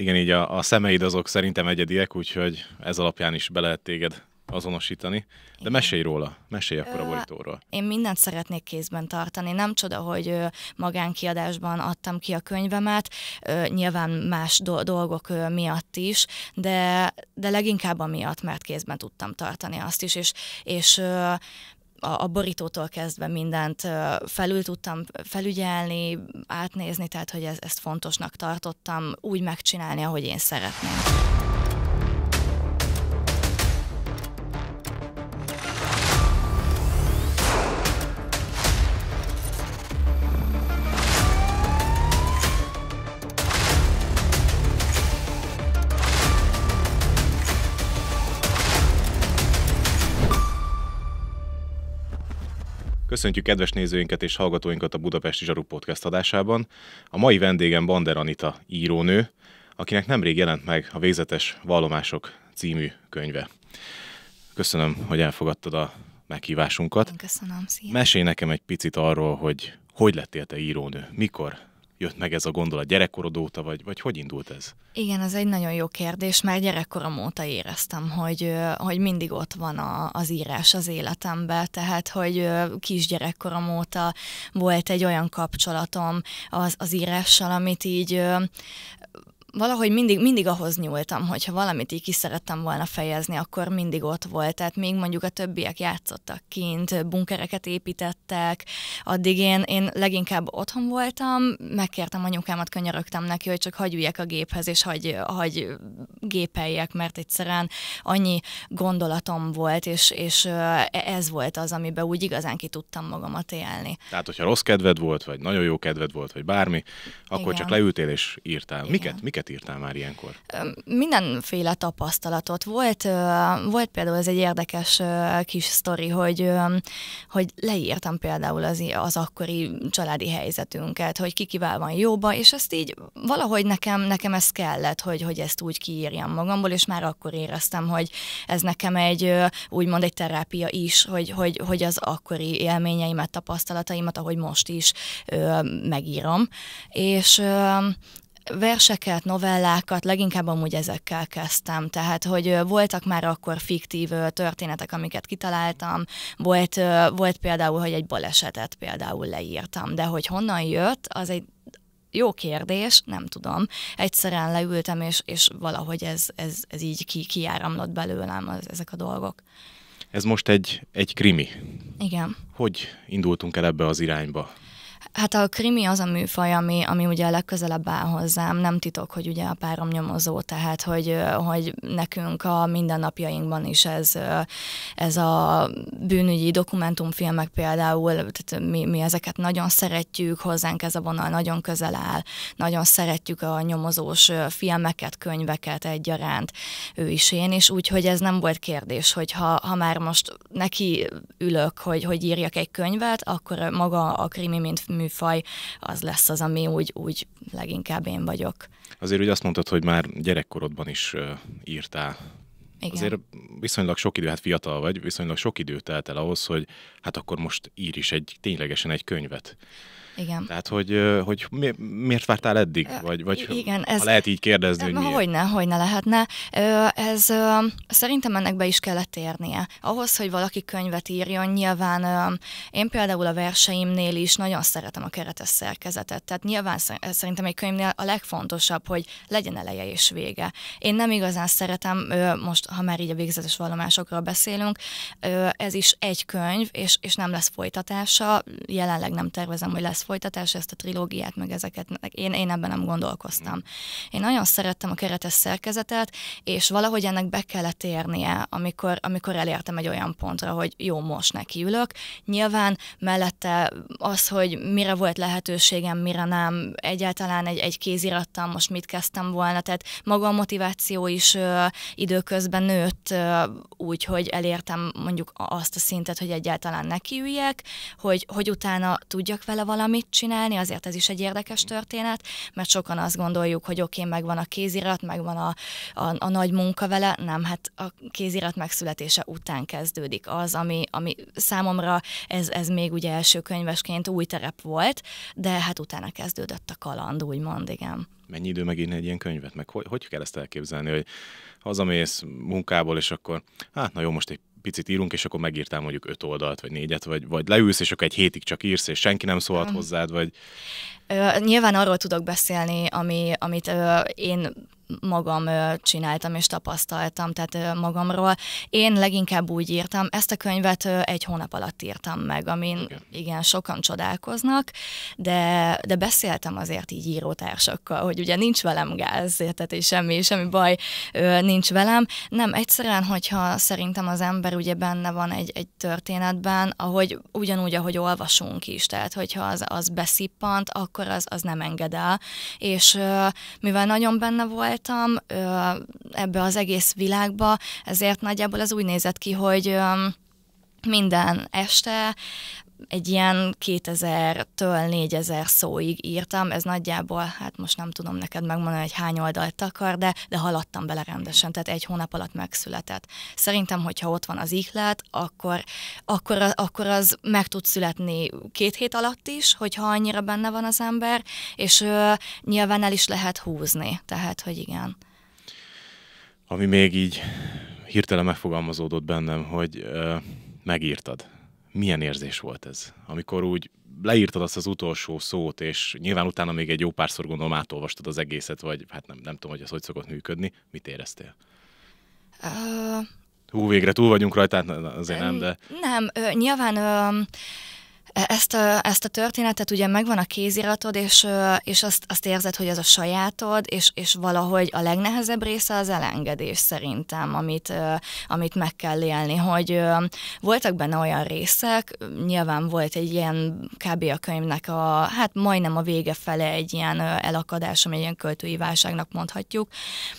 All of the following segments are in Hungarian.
igen, így a, a szemeid azok szerintem egyediek, úgyhogy ez alapján is be lehet téged azonosítani. De mesélj róla, mesélj akkor a borítóról. Én mindent szeretnék kézben tartani. Nem csoda, hogy magánkiadásban adtam ki a könyvemet, nyilván más dolgok miatt is, de, de leginkább amiatt, mert kézben tudtam tartani azt is, és, és a, a borítótól kezdve mindent felül tudtam felügyelni, átnézni, tehát hogy ez, ezt fontosnak tartottam úgy megcsinálni, ahogy én szeretném. Köszöntjük kedves nézőinket és hallgatóinkat a Budapesti Zsaru Podcast adásában. A mai vendégem Bander Anita írónő, akinek nemrég jelent meg a Végzetes Vallomások című könyve. Köszönöm, hogy elfogadtad a meghívásunkat. Köszönöm, szia. Mesélj nekem egy picit arról, hogy hogy lettél te írónő, mikor jött meg ez a gondolat gyerekkorod óta, vagy, vagy hogy indult ez? Igen, ez egy nagyon jó kérdés, mert gyerekkorom óta éreztem, hogy, hogy mindig ott van a, az írás az életemben, tehát, hogy kisgyerekkorom óta volt egy olyan kapcsolatom az, az írással, amit így valahogy mindig, mindig ahhoz nyúltam, hogyha valamit így ki szerettem volna fejezni, akkor mindig ott volt. Tehát még mondjuk a többiek játszottak kint, bunkereket építettek, addig én, én leginkább otthon voltam, megkértem anyukámat, könyörögtem neki, hogy csak hagyj a géphez, és hagy, hagy gépeljek, mert egyszerűen annyi gondolatom volt, és, és e, ez volt az, amiben úgy igazán ki tudtam magamat élni. Tehát, hogyha rossz kedved volt, vagy nagyon jó kedved volt, vagy bármi, akkor Igen. csak leültél és írtál. Igen. Miket, miket miket írtál már ilyenkor? Mindenféle tapasztalatot volt. Volt például ez egy érdekes kis sztori, hogy, hogy leírtam például az, az akkori családi helyzetünket, hogy ki kivel van jóba, és ezt így valahogy nekem, nekem ez kellett, hogy, hogy ezt úgy kiírjam magamból, és már akkor éreztem, hogy ez nekem egy úgymond egy terápia is, hogy, hogy, hogy az akkori élményeimet, tapasztalataimat, ahogy most is megírom. És verseket, novellákat, leginkább amúgy ezekkel kezdtem. Tehát, hogy voltak már akkor fiktív történetek, amiket kitaláltam, volt, volt például, hogy egy balesetet például leírtam, de hogy honnan jött, az egy jó kérdés, nem tudom. Egyszerűen leültem, és, és valahogy ez, ez, ez így ki, kiáramlott belőlem az, ezek a dolgok. Ez most egy, egy krimi. Igen. Hogy indultunk el ebbe az irányba? Hát a krimi az a műfaj, ami, ami ugye a legközelebb áll hozzám. Nem titok, hogy ugye a párom nyomozó, tehát hogy, hogy nekünk a mindennapjainkban is ez, ez a bűnügyi dokumentumfilmek például, tehát mi, mi ezeket nagyon szeretjük, hozzánk ez a vonal nagyon közel áll, nagyon szeretjük a nyomozós filmeket, könyveket egyaránt, ő is én is, úgyhogy ez nem volt kérdés, hogy ha, ha már most neki ülök, hogy, hogy írjak egy könyvet, akkor maga a krimi, mint műfaj, az lesz az, ami úgy, úgy leginkább én vagyok. Azért úgy azt mondtad, hogy már gyerekkorodban is írtál igen. Azért viszonylag sok idő, hát fiatal vagy, viszonylag sok idő telt el ahhoz, hogy hát akkor most ír is egy ténylegesen egy könyvet. Igen. Tehát, hogy, hogy mi, miért vártál eddig? Vagy, vagy Igen, ez, ha lehet így kérdezni, hogy miért? Hogyne, hogyne lehetne. Ez, szerintem ennek be is kellett érnie. Ahhoz, hogy valaki könyvet írjon, nyilván én például a verseimnél is nagyon szeretem a keretes szerkezetet. Tehát nyilván szerintem egy könyvnél a legfontosabb, hogy legyen eleje és vége. Én nem igazán szeretem, most ha már így a végzetes vallomásokról beszélünk, ez is egy könyv, és, és nem lesz folytatása. Jelenleg nem tervezem, hogy lesz folytatása, ezt a trilógiát, meg ezeket, én, én ebben nem gondolkoztam. Én nagyon szerettem a keretes szerkezetet, és valahogy ennek be kellett érnie, amikor, amikor elértem egy olyan pontra, hogy jó, most nekiülök. Nyilván mellette az, hogy mire volt lehetőségem, mire nem, egyáltalán egy, egy kézirattal most mit kezdtem volna, tehát maga a motiváció is ö, időközben nőtt, ö, úgy, hogy elértem mondjuk azt a szintet, hogy egyáltalán nekiüljek, hogy, hogy utána tudjak vele valamit, mit csinálni, azért ez is egy érdekes történet, mert sokan azt gondoljuk, hogy oké, okay, megvan a kézirat, megvan a, a, a nagy munka vele, nem, hát a kézirat megszületése után kezdődik az, ami, ami számomra ez, ez még ugye első könyvesként új terep volt, de hát utána kezdődött a kaland, úgymond, igen mennyi idő megírni egy ilyen könyvet? Meg hogy, hogy kell ezt elképzelni, hogy hazamész munkából, és akkor hát na jó, most egy picit írunk, és akkor megírtál mondjuk öt oldalt, vagy négyet, vagy, vagy leülsz, és akkor egy hétig csak írsz, és senki nem szólhat hmm. hozzád, vagy... Ö, nyilván arról tudok beszélni, ami, amit ö, én magam csináltam és tapasztaltam, tehát magamról. Én leginkább úgy írtam, ezt a könyvet egy hónap alatt írtam meg, amin igen, igen sokan csodálkoznak, de, de beszéltem azért így írótársakkal, hogy ugye nincs velem gáz, tehát és semmi, semmi mm. baj nincs velem. Nem, egyszerűen, hogyha szerintem az ember ugye benne van egy, egy történetben, ahogy ugyanúgy, ahogy olvasunk is, tehát hogyha az, az beszippant, akkor az, az nem enged el. És mivel nagyon benne volt, voltam ö, ebbe az egész világba, ezért nagyjából az úgy nézett ki, hogy ö, minden este egy ilyen 2000-től 4000 szóig írtam, ez nagyjából, hát most nem tudom neked megmondani, hogy hány oldalt akar, de, de haladtam bele rendesen, tehát egy hónap alatt megszületett. Szerintem, hogyha ott van az ihlet, akkor, akkor, akkor az meg tud születni két hét alatt is, hogyha annyira benne van az ember, és ő, nyilván el is lehet húzni, tehát, hogy igen. Ami még így hirtelen megfogalmazódott bennem, hogy ö, megírtad milyen érzés volt ez, amikor úgy leírtad azt az utolsó szót, és nyilván utána még egy jó párszor gondolom átolvastad az egészet, vagy hát nem, nem tudom, hogy ez hogy szokott működni. Mit éreztél? Uh... Hú, végre túl vagyunk rajta, hát azért nem, de... Nem, nyilván uh, E, ezt a, ezt a történetet ugye megvan a kéziratod, és, és azt, azt érzed, hogy az a sajátod, és, és valahogy a legnehezebb része az elengedés szerintem, amit, amit meg kell élni, hogy voltak benne olyan részek, nyilván volt egy ilyen kb. a könyvnek a, hát majdnem a vége fele egy ilyen elakadás, ami egy ilyen költői válságnak mondhatjuk,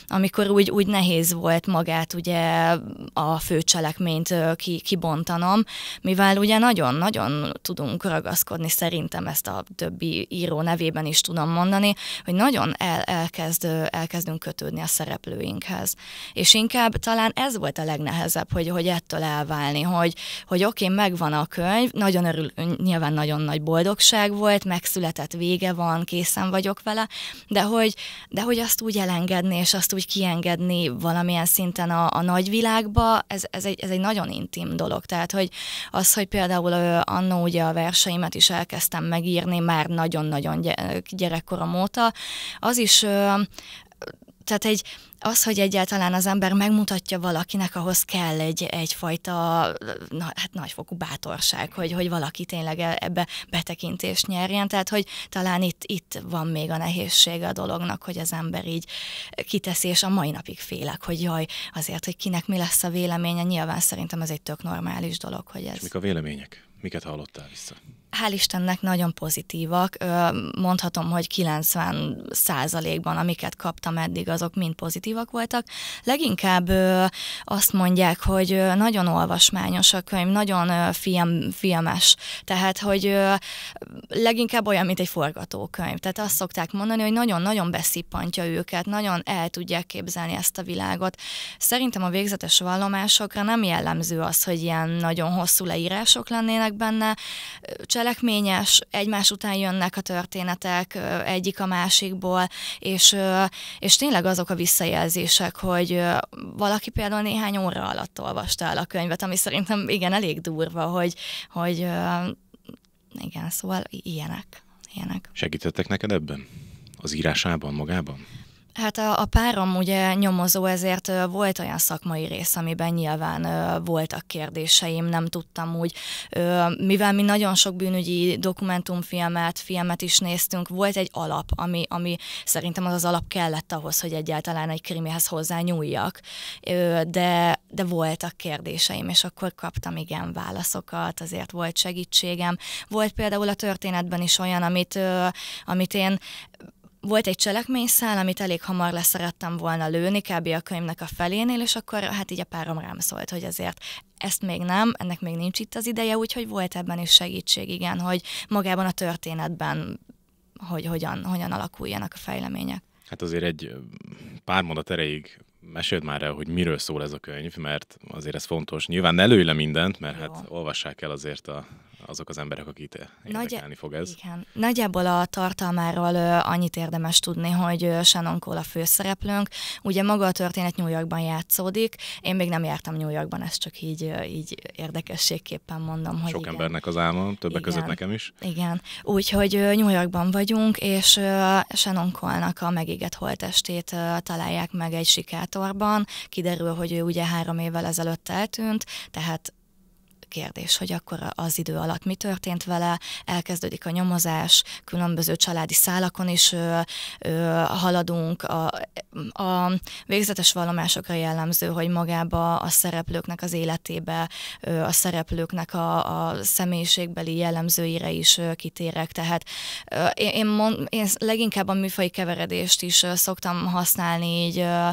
amikor úgy, úgy nehéz volt magát ugye a főcselekményt ki, kibontanom, mivel ugye nagyon-nagyon tudom tudunk ragaszkodni, szerintem ezt a többi író nevében is tudom mondani, hogy nagyon el, elkezd, elkezdünk kötődni a szereplőinkhez. És inkább talán ez volt a legnehezebb, hogy, hogy ettől elválni, hogy, hogy oké, okay, megvan a könyv, nagyon örül, nyilván nagyon nagy boldogság volt, megszületett vége van, készen vagyok vele, de hogy, de hogy azt úgy elengedni, és azt úgy kiengedni valamilyen szinten a, a nagyvilágba, ez, ez, egy, ez egy nagyon intim dolog. Tehát, hogy az, hogy például annó ugye a verseimet is elkezdtem megírni már nagyon-nagyon gyerekkorom óta. Az is, tehát egy, az, hogy egyáltalán az ember megmutatja valakinek, ahhoz kell egy, egyfajta na, hát nagyfokú bátorság, hogy, hogy valaki tényleg e- ebbe betekintést nyerjen. Tehát, hogy talán itt, itt van még a nehézsége a dolognak, hogy az ember így kiteszi, és a mai napig félek, hogy jaj, azért, hogy kinek mi lesz a véleménye, nyilván szerintem ez egy tök normális dolog, hogy ez. És mik a vélemények? Mikä tämä on ollut tämä missä? hál' Istennek nagyon pozitívak. Mondhatom, hogy 90 százalékban, amiket kaptam eddig, azok mind pozitívak voltak. Leginkább azt mondják, hogy nagyon olvasmányos a könyv, nagyon film, filmes. Tehát, hogy leginkább olyan, mint egy forgatókönyv. Tehát azt szokták mondani, hogy nagyon-nagyon beszippantja őket, nagyon el tudják képzelni ezt a világot. Szerintem a végzetes vallomásokra nem jellemző az, hogy ilyen nagyon hosszú leírások lennének benne. Csak cselekményes, egymás után jönnek a történetek egyik a másikból, és, és tényleg azok a visszajelzések, hogy valaki például néhány óra alatt olvasta el a könyvet, ami szerintem igen, elég durva, hogy, hogy igen, szóval ilyenek. ilyenek. Segítettek neked ebben? Az írásában, magában? Hát a, a párom ugye nyomozó, ezért volt olyan szakmai rész, amiben nyilván voltak kérdéseim, nem tudtam úgy. Mivel mi nagyon sok bűnügyi dokumentumfilmet, filmet is néztünk, volt egy alap, ami, ami szerintem az az alap kellett ahhoz, hogy egyáltalán egy krimihez hozzá nyúljak de, de voltak kérdéseim, és akkor kaptam igen válaszokat, azért volt segítségem. Volt például a történetben is olyan, amit, amit én volt egy cselekményszál, amit elég hamar leszerettem volna lőni, kb. a könyvnek a felénél, és akkor hát így a párom rám szólt, hogy azért ezt még nem, ennek még nincs itt az ideje, úgyhogy volt ebben is segítség, igen, hogy magában a történetben, hogy hogyan, hogyan alakuljanak a fejlemények. Hát azért egy pár mondat erejéig meséld már el, hogy miről szól ez a könyv, mert azért ez fontos. Nyilván ne lőj le mindent, mert Jó. hát olvassák el azért a azok az emberek, akit érdekelni Nagy, fog ez. Igen. Nagyjából a tartalmáról annyit érdemes tudni, hogy Shannon Cole a főszereplőnk. Ugye maga a történet New Yorkban játszódik. Én még nem jártam New Yorkban, ezt csak így, így érdekességképpen mondom. hogy Sok igen. embernek az álma, többek igen. között nekem is. Igen. Úgyhogy New Yorkban vagyunk, és Shannon Cole-nak a megégett holtestét találják meg egy sikátorban. Kiderül, hogy ő ugye három évvel ezelőtt eltűnt, tehát kérdés, hogy akkor az idő alatt mi történt vele, elkezdődik a nyomozás, különböző családi szálakon is ö, ö, haladunk. A, a végzetes vallomásokra jellemző, hogy magába a szereplőknek az életébe, ö, a szereplőknek a, a személyiségbeli jellemzőire is ö, kitérek. Tehát ö, én, én, mond, én leginkább a műfai keveredést is ö, szoktam használni így ö,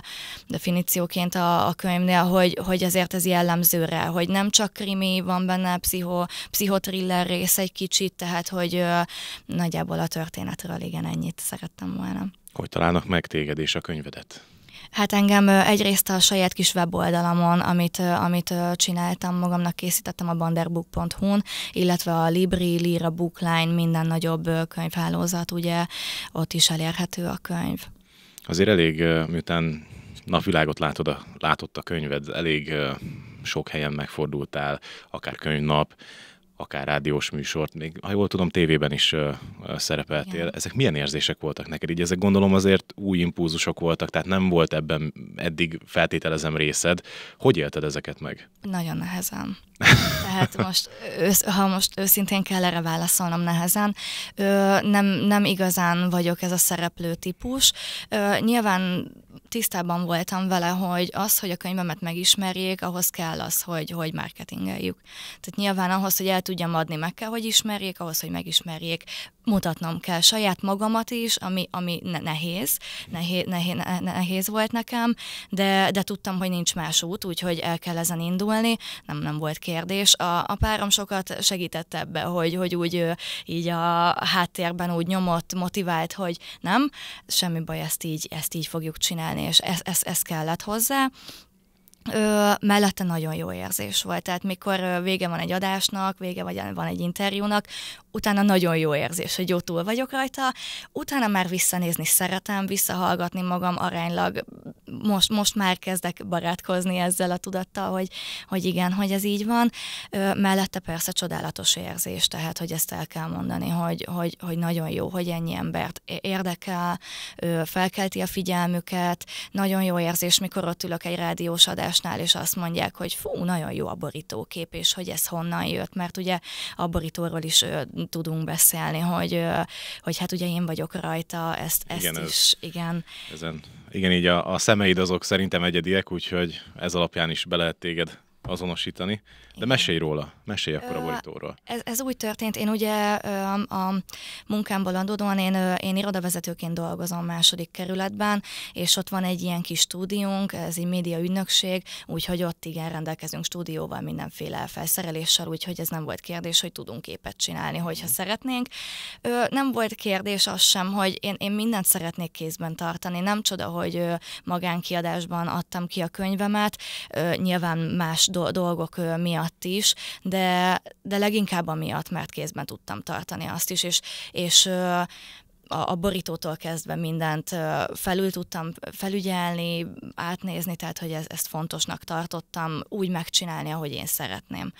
definícióként a, a könyvnél, hogy, hogy azért ez jellemzőre, hogy nem csak krimi van benne pszicho, pszichotriller rész egy kicsit, tehát hogy ö, nagyjából a történetről igen ennyit szerettem volna. Hogy találnak meg téged és a könyvedet? Hát engem egyrészt a saját kis weboldalamon, amit, amit csináltam, magamnak készítettem a banderbook.hu-n, illetve a Libri, Lira Bookline, minden nagyobb könyvhálózat, ugye ott is elérhető a könyv. Azért elég, miután napvilágot látod a, látott a könyved, elég sok helyen megfordultál, akár könyvnap, akár rádiós műsort, még ha jól tudom, tévében is ö, ö, szerepeltél. Igen. Ezek milyen érzések voltak neked? Így ezek gondolom azért új impulzusok voltak, tehát nem volt ebben eddig feltételezem részed. Hogy élted ezeket meg? Nagyon nehezen. Tehát most, ősz, ha most őszintén kell erre válaszolnom nehezen, ö, nem, nem igazán vagyok ez a szereplő típus. Ö, nyilván tisztában voltam vele, hogy az, hogy a könyvemet megismerjék, ahhoz kell az, hogy, hogy marketingeljük. Tehát nyilván ahhoz, hogy el tudjam adni, meg kell, hogy ismerjék, ahhoz, hogy megismerjék, mutatnom kell saját magamat is, ami, ami nehéz, nehéz, nehéz, nehéz volt nekem, de, de tudtam, hogy nincs más út, úgyhogy el kell ezen indulni, nem, nem volt kérdés. A, a párom sokat segített ebbe, hogy, hogy úgy így a háttérben úgy nyomott, motivált, hogy nem, semmi baj, ezt így, ezt így fogjuk csinálni csinálni, és ez, ez, ez kellett hozzá. Ö, mellette nagyon jó érzés volt. Tehát mikor vége van egy adásnak, vége vagy van egy interjúnak, utána nagyon jó érzés, hogy jó túl vagyok rajta, utána már visszanézni szeretem, visszahallgatni magam aránylag most, most már kezdek barátkozni ezzel a tudattal, hogy, hogy igen, hogy ez így van. Ö, mellette persze csodálatos érzés, tehát hogy ezt el kell mondani, hogy, hogy, hogy nagyon jó, hogy ennyi embert érdekel, ö, felkelti a figyelmüket, nagyon jó érzés, mikor ott ülök egy rádiós adásnál, és azt mondják, hogy fú, nagyon jó a borítókép, és hogy ez honnan jött, mert ugye a borítóról is ö, tudunk beszélni, hogy, ö, hogy hát ugye én vagyok rajta, ezt, ezt igen, is, ez, igen. Ezen igen, így a, a szemeid azok szerintem egyediek, úgyhogy ez alapján is be lehet téged azonosítani. De mesélj róla, mesélj akkor a borítóról. Ez, ez úgy történt, én ugye a munkámból adódóan, én, én irodavezetőként dolgozom második kerületben, és ott van egy ilyen kis stúdiónk, ez egy média ügynökség, úgyhogy ott igen rendelkezünk stúdióval, mindenféle felszereléssel, úgyhogy ez nem volt kérdés, hogy tudunk képet csinálni, hogyha mm. szeretnénk. Nem volt kérdés az sem, hogy én, én mindent szeretnék kézben tartani, nem csoda, hogy magánkiadásban adtam ki a könyvemet, nyilván más dolgok miatt is, de, de leginkább amiatt, mert kézben tudtam tartani azt is, és, és a, a borítótól kezdve mindent felül tudtam felügyelni, átnézni, tehát hogy ez, ezt fontosnak tartottam úgy megcsinálni, ahogy én szeretném.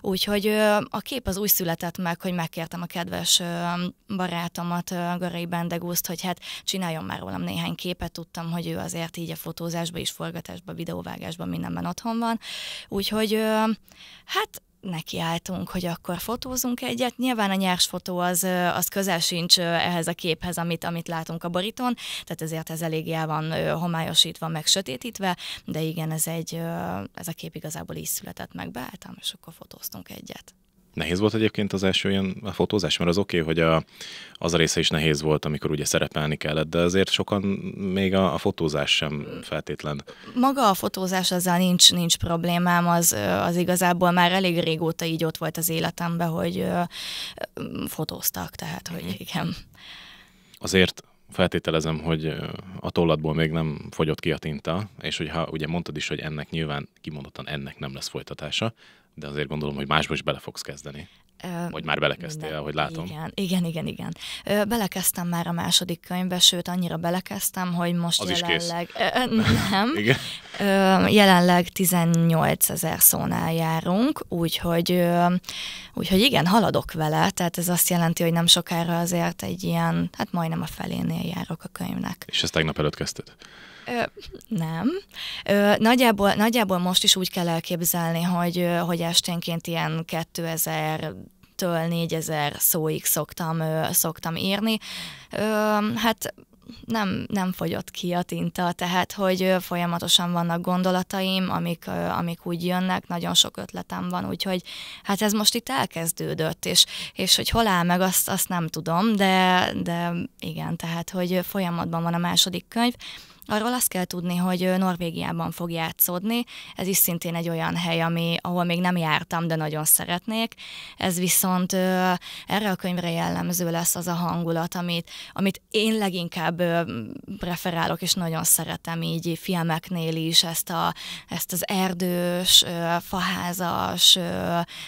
Úgyhogy a kép az úgy született meg, hogy megkértem a kedves barátomat, Garai Bendegúzt, hogy hát csináljon már rólam néhány képet, tudtam, hogy ő azért így a fotózásba is, forgatásba, videóvágásba, mindenben otthon van. Úgyhogy hát nekiálltunk, hogy akkor fotózunk egyet. Nyilván a nyers fotó az, az közel sincs ehhez a képhez, amit, amit látunk a boríton, tehát ezért ez eléggé el van homályosítva, meg sötétítve, de igen, ez, egy, ez a kép igazából így született meg, beálltam, és akkor fotóztunk egyet. Nehéz volt egyébként az első ilyen a fotózás, mert az oké, okay, hogy a, az a része is nehéz volt, amikor ugye szerepelni kellett, de azért sokan még a, a fotózás sem feltétlen. Maga a fotózás, azzal nincs, nincs problémám, az, az igazából már elég régóta így ott volt az életemben, hogy fotóztak, tehát hogy mhm. igen. Azért feltételezem, hogy a tollatból még nem fogyott ki a tinta, és hogyha ugye mondtad is, hogy ennek nyilván kimondottan ennek nem lesz folytatása, de azért gondolom, hogy másba is bele fogsz kezdeni. Vagy már belekezdtél, ahogy látom. Igen, igen, igen. igen. Belekezdtem már a második könyvbe, sőt, annyira belekezdtem, hogy most Az jelenleg... Is kész. Nem. igen. Jelenleg 18 ezer szónál járunk, úgyhogy, úgyhogy igen, haladok vele, tehát ez azt jelenti, hogy nem sokára azért egy ilyen, hát majdnem a felénél járok a könyvnek. És ezt tegnap előtt kezdted? nem. Ö, nagyjából, nagyjából most is úgy kell elképzelni, hogy, hogy esténként ilyen 2000 től 4000 szóig szoktam, szoktam írni. Ö, hát nem, nem fogyott ki a tinta, tehát hogy folyamatosan vannak gondolataim, amik, amik úgy jönnek, nagyon sok ötletem van, úgyhogy hát ez most itt elkezdődött, és, és hogy hol áll meg, azt, azt nem tudom, de, de igen, tehát hogy folyamatban van a második könyv, Arról azt kell tudni, hogy Norvégiában fog játszódni, ez is szintén egy olyan hely, ami, ahol még nem jártam, de nagyon szeretnék. Ez viszont erre a könyvre jellemző lesz az a hangulat, amit, amit én leginkább preferálok, és nagyon szeretem így filmeknél is ezt, a, ezt az erdős, faházas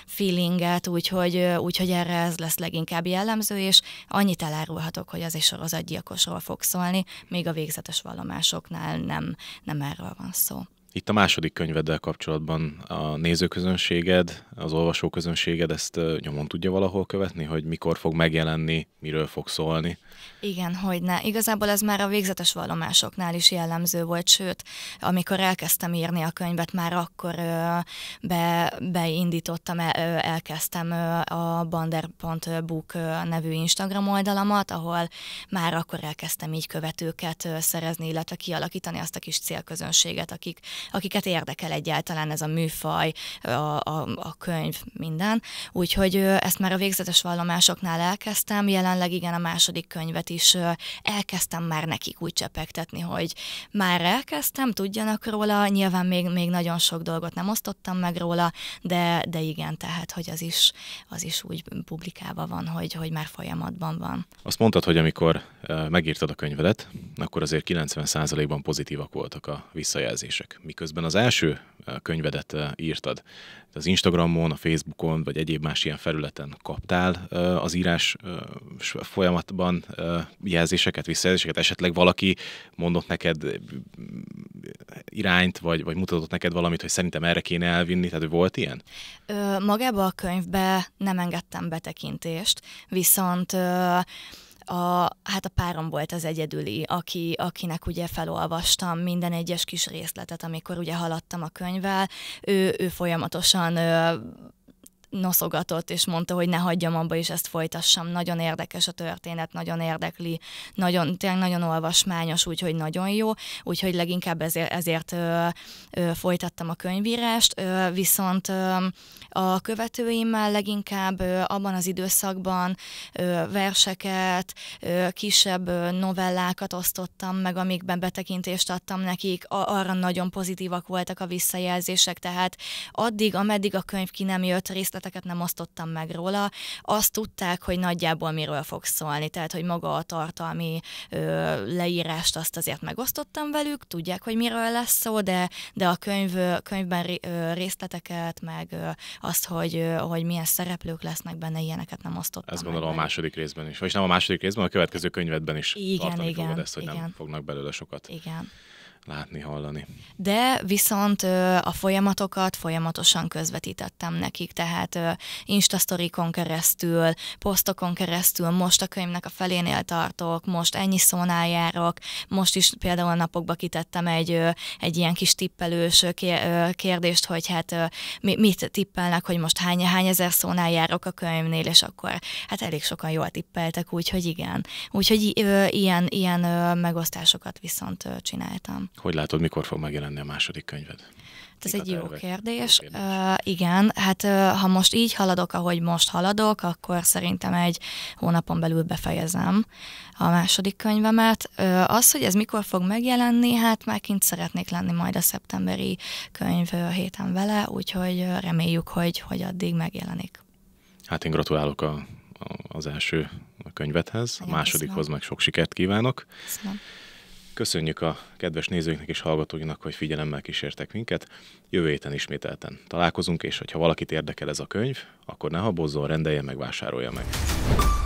feelinget, úgyhogy, úgyhogy erre ez lesz leginkább jellemző, és annyit elárulhatok, hogy az is sorozatgyilkosról fog szólni, még a végzetes vallomás másoknál nem, nem erről van szó. Itt a második könyveddel kapcsolatban a nézőközönséged, az olvasóközönséged ezt nyomon tudja valahol követni, hogy mikor fog megjelenni, miről fog szólni? Igen, hogy ne. Igazából ez már a végzetes vallomásoknál is jellemző volt, sőt, amikor elkezdtem írni a könyvet, már akkor ö, be, beindítottam, el, ö, elkezdtem ö, a bander.book nevű Instagram oldalamat, ahol már akkor elkezdtem így követőket szerezni, illetve kialakítani azt a kis célközönséget, akik akiket érdekel egyáltalán ez a műfaj, a, a, a könyv, minden. Úgyhogy ezt már a végzetes vallomásoknál elkezdtem, jelenleg igen, a második könyvet is elkezdtem már nekik úgy csepegtetni, hogy már elkezdtem, tudjanak róla, nyilván még, még nagyon sok dolgot nem osztottam meg róla, de, de igen, tehát, hogy az is, az is úgy publikálva van, hogy, hogy már folyamatban van. Azt mondtad, hogy amikor megírtad a könyvedet, akkor azért 90%-ban pozitívak voltak a visszajelzések. Mi miközben az első eh, könyvedet eh, írtad, az Instagramon, a Facebookon, vagy egyéb más ilyen felületen kaptál eh, az írás folyamatban jelzéseket, visszajelzéseket? Esetleg valaki mondott neked irányt, vagy, vagy mutatott neked valamit, hogy szerintem erre kéne elvinni? Tehát volt ilyen? magába a könyvbe nem engedtem betekintést, viszont ö, a, hát a párom volt az egyedüli, aki, akinek ugye felolvastam minden egyes kis részletet, amikor ugye haladtam a könyvvel, ő, ő folyamatosan ö, noszogatott, és mondta, hogy ne hagyjam abba, és ezt folytassam. Nagyon érdekes a történet, nagyon érdekli, nagyon, tényleg nagyon olvasmányos, úgyhogy nagyon jó, úgyhogy leginkább ezért, ezért ö, ö, folytattam a könyvírást, ö, viszont ö, a követőimmel leginkább ö, abban az időszakban ö, verseket, ö, kisebb ö, novellákat osztottam meg, amikben betekintést adtam nekik, a, arra nagyon pozitívak voltak a visszajelzések, tehát addig, ameddig a könyv ki nem jött részt, részleteket nem osztottam meg róla, azt tudták, hogy nagyjából miről fog szólni, tehát hogy maga a tartalmi ö, leírást azt azért megosztottam velük, tudják, hogy miről lesz szó, de, de a könyv, könyvben ré, ö, részleteket, meg ö, azt, hogy, ö, hogy milyen szereplők lesznek benne, ilyeneket nem osztottam Ezt gondolom meg. a második részben is, vagyis nem a második részben, a következő könyvedben is igen, tartani igen, fogod ezt, hogy igen. nem fognak belőle sokat. Igen látni, hallani. De viszont a folyamatokat folyamatosan közvetítettem nekik, tehát instasztorikon keresztül, posztokon keresztül, most a könyvnek a felénél tartok, most ennyi szónál járok, most is például a napokba kitettem egy, egy ilyen kis tippelős kérdést, hogy hát mit tippelnek, hogy most hány, hány ezer szónál járok a könyvnél, és akkor hát elég sokan jól tippeltek, úgyhogy igen. Úgyhogy ilyen, ilyen megosztásokat viszont csináltam. Hogy látod, mikor fog megjelenni a második könyved? Hát ez egy jó kérdés. kérdés. Uh, igen, hát uh, ha most így haladok, ahogy most haladok, akkor szerintem egy hónapon belül befejezem a második könyvemet. Uh, az, hogy ez mikor fog megjelenni, hát már kint szeretnék lenni majd a szeptemberi könyv héten vele, úgyhogy reméljük, hogy, hogy addig megjelenik. Hát én gratulálok a, a, az első könyvethez, Nagyon a másodikhoz köszönöm. meg sok sikert kívánok. Köszönöm. Köszönjük a kedves nézőinknek és hallgatóinknak, hogy figyelemmel kísértek minket. Jövő héten ismételten találkozunk, és hogyha valakit érdekel ez a könyv, akkor ne habozzon, rendelje meg, vásárolja meg.